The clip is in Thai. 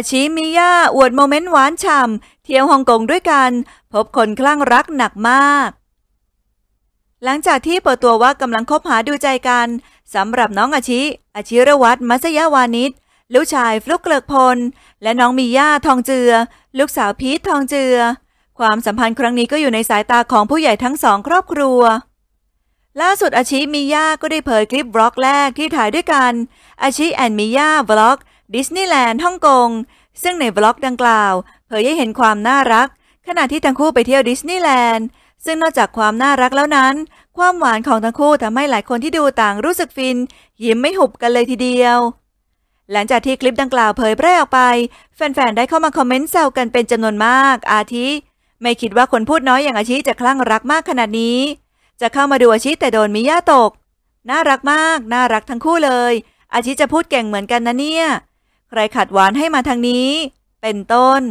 อาชิมิยะอวดโมเมนต์ หวานฉ่ำ เที่ยวฮ่องกงด้วยกัน พบคนคลั่งรักหนักมาก หลังจากที่เปิดตัวว่ากำลังคบหาดูใจกันสำหรับน้องอาชิอาชิรวัตรมัสยาวานิชลูกชาย ฟลุกเกลิกพล และน้องมีย่าทองเจือ ลูกสาวพีททองเจือ ความสัมพันธ์ครั้งนี้ก็อยู่ในสายตาของผู้ใหญ่ทั้งสองครอบครัว ล่าสุดอาชิมีย่าก็ได้เผยคลิปบล็อกแรกที่ถ่ายด้วยกัน อาชิแอนมีย่าบล็อกดิสนีย์แลนด์ฮ่องกง ซึ่งในบล็อกดังกล่าว เผยให้เห็นความน่ารักขณะที่ทั้งคู่ไปเที่ยวดิสนีย์แลนด์ ซึ่งนอกจากความน่ารักแล้วนั้น ความหวานของทั้งคู่ทำให้หลายคนที่ดูต่างรู้สึกฟิน ยิ้มไม่หุบกันเลยทีเดียว หลังจากที่คลิปดังกล่าวเผยแพร่ออกไป แฟนๆ ได้เข้ามาคอมเมนต์แซวกันเป็นจำนวนมาก อาทิ ไม่คิดว่าคนพูดน้อยอย่างอาชิจะคลั่งรักมากขนาดนี้ จะเข้ามาดูอาชิแต่โดนมิย่าตก น่ารักมาก น่ารักทั้งคู่เลย อาชิจะพูดเก่งเหมือนกันนะเนี่ยใครขัดหวานให้มาทางนี้ เป็นต้น